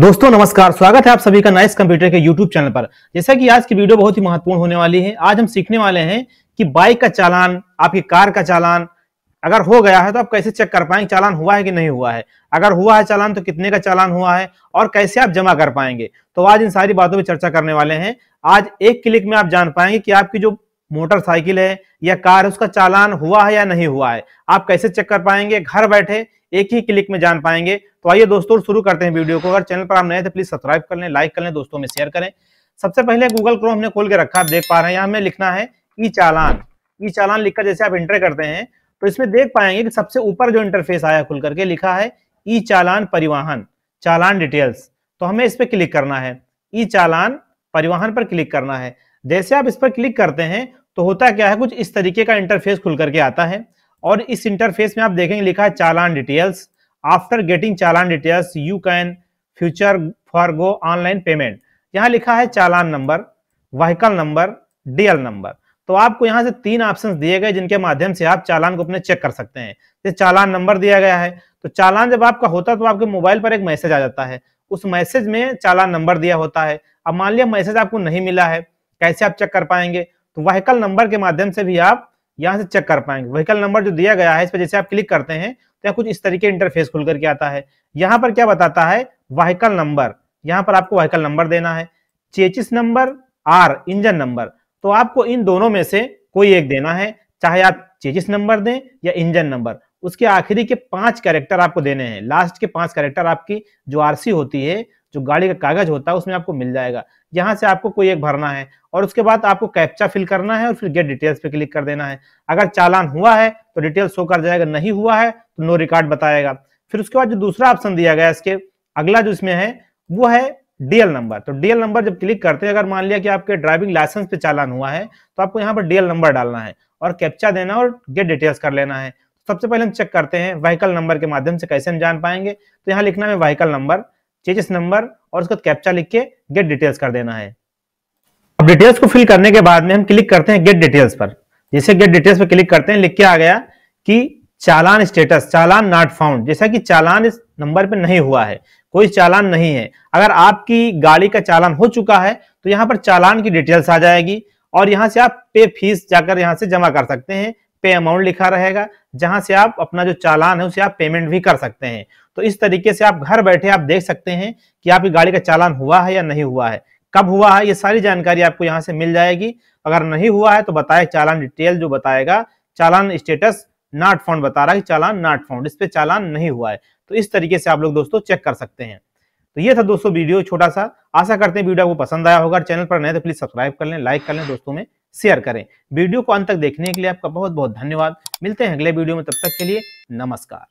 दोस्तों नमस्कार स्वागत है आप सभी का नाइस कंप्यूटर के यूट्यूब चैनल पर जैसा कि आज की वीडियो बहुत ही महत्वपूर्ण होने वाली है आज हम सीखने वाले हैं कि बाइक का चालान आपकी कार का चालान अगर हो गया है तो आप कैसे चेक कर पाएंगे चालान हुआ है कि नहीं हुआ है अगर हुआ है चालान तो कितने का चालान हुआ है और कैसे आप जमा कर पाएंगे तो आज इन सारी बातों पर चर्चा करने वाले हैं आज एक क्लिक में आप जान पाएंगे कि आपकी जो मोटरसाइकिल है या कार है उसका चालान हुआ है या नहीं हुआ है आप कैसे चेक कर पाएंगे घर बैठे एक ही क्लिक में जान पाएंगे तो आइए दोस्तों शुरू करते हैं वीडियो को अगर चैनल पर आप नए तो प्लीज सब्सक्राइब कर लें लाइक कर लें दोस्तों में शेयर करें सबसे पहले गूगल क्रोम हमने खोल के रखा आप देख पा रहे हैं यहाँ हमें लिखना है ई चालान ई चालान लिखकर जैसे आप इंटर करते हैं तो इसमें देख पाएंगे कि सबसे ऊपर जो इंटरफेस आया खुल करके लिखा है ई चालान परिवहन चालान डिटेल्स तो हमें इस पर क्लिक करना है ई चालान परिवहन पर क्लिक करना है जैसे आप इस पर क्लिक करते हैं तो होता क्या है कुछ इस तरीके का इंटरफेस खुल करके आता है और इस इंटरफेस में आप देखेंगे लिखा है challan details after getting challan details you can future for go online payment यहाँ लिखा है challan number vehicle number DL number तो आपको यहाँ से तीन ऑप्शन दिए गए जिनके माध्यम से आप चालान को अपने चेक कर सकते हैं जैसे चालान नंबर दिया गया है तो चालान जब आपका होता है तो आपके मोबाइल पर एक मैसेज आ जाता है उस मैसेज में चालान नंबर दिया होता है अब मान लिया मैसेज आपको नहीं मिला है कैसे आप चेक कर पाएंगे तो वहीकल नंबर के माध्यम से भी आप यहाँ से चेक कर पाएंगे वहीकल नंबर जो दिया गया है इस पर जैसे आप क्लिक करते हैं तो यहाँ कुछ इस तरीके इंटरफेस खुल करके आता है यहाँ पर क्या बताता है वाहकल नंबर यहाँ पर आपको वाहकल नंबर देना है chassis number or engine number तो आपको इन दोनों में से कोई एक देना है चाहे आप चेचिस नंबर दें या इंजन नंबर उसके आखिरी के पांच कैरेक्टर आपको देने हैं लास्ट के पांच कैरेक्टर आपकी जो आरसी होती है जो गाड़ी का कागज होता है उसमें आपको मिल जाएगा यहाँ से आपको कोई एक भरना है और उसके बाद आपको कैप्चा फिल करना है और फिर गेट डिटेल्स पे क्लिक कर देना है अगर चालान हुआ है तो डिटेल्स शो कर जाएगा नहीं हुआ है तो नो रिकॉर्ड बताएगा फिर उसके बाद जो दूसरा ऑप्शन दिया गया इसके अगला जो इसमें है वो है डीएल नंबर तो डीएल नंबर जब क्लिक करते हैं अगर मान लिया कि आपके ड्राइविंग लाइसेंस पे चालान हुआ है तो आपको यहाँ पर डीएल नंबर डालना है और कैप्चा देना और गेट डिटेल्स कर लेना है सबसे पहले हम चेक करते हैं व्हीकल नंबर के माध्यम से कैसे हम जान पाएंगे तो यहाँ लिखना है व्हीकल नंबर चेजेस नंबर और उसका कैप्चा लिख के गेट डिटेल्स कर देना है अब डिटेल्स को फिल करने के बाद में हम क्लिक करते हैं गेट डिटेल्स पर जैसे गेट डिटेल्स पर क्लिक करते हैं लिख के आ गया कि challan status challan not found जैसा कि चालान इस नंबर पर नहीं हुआ है कोई चालान नहीं है अगर आपकी गाड़ी का चालान हो चुका है तो यहाँ पर चालान की डिटेल्स आ जाएगी और यहाँ से आप पे फीस जाकर यहाँ से जमा कर सकते हैं पे अमाउंट लिखा रहेगा जहां से आप अपना जो चालान है उसे आप पेमेंट भी कर सकते हैं तो इस तरीके से आप घर बैठे आप देख सकते हैं कि आपकी गाड़ी का चालान हुआ है या नहीं हुआ है कब हुआ है ये सारी जानकारी आपको यहाँ से मिल जाएगी अगर नहीं हुआ है तो बताए चालान डिटेल जो बताएगा चालान स्टेटस नॉट फाउंड बता रहा है चालान नॉट फाउंड इस पर चालान नहीं हुआ है तो इस तरीके से आप लोग दोस्तों चेक कर सकते हैं तो ये था दोस्तों वीडियो छोटा सा आशा करते हैं वीडियो आपको पसंद आया होगा चैनल पर नए तो प्लीज सब्सक्राइब कर लें लाइक कर लें दोस्तों में शेयर करें वीडियो को अंत तक देखने के लिए आपका बहुत बहुत धन्यवाद मिलते हैं अगले वीडियो में तब तक के लिए नमस्कार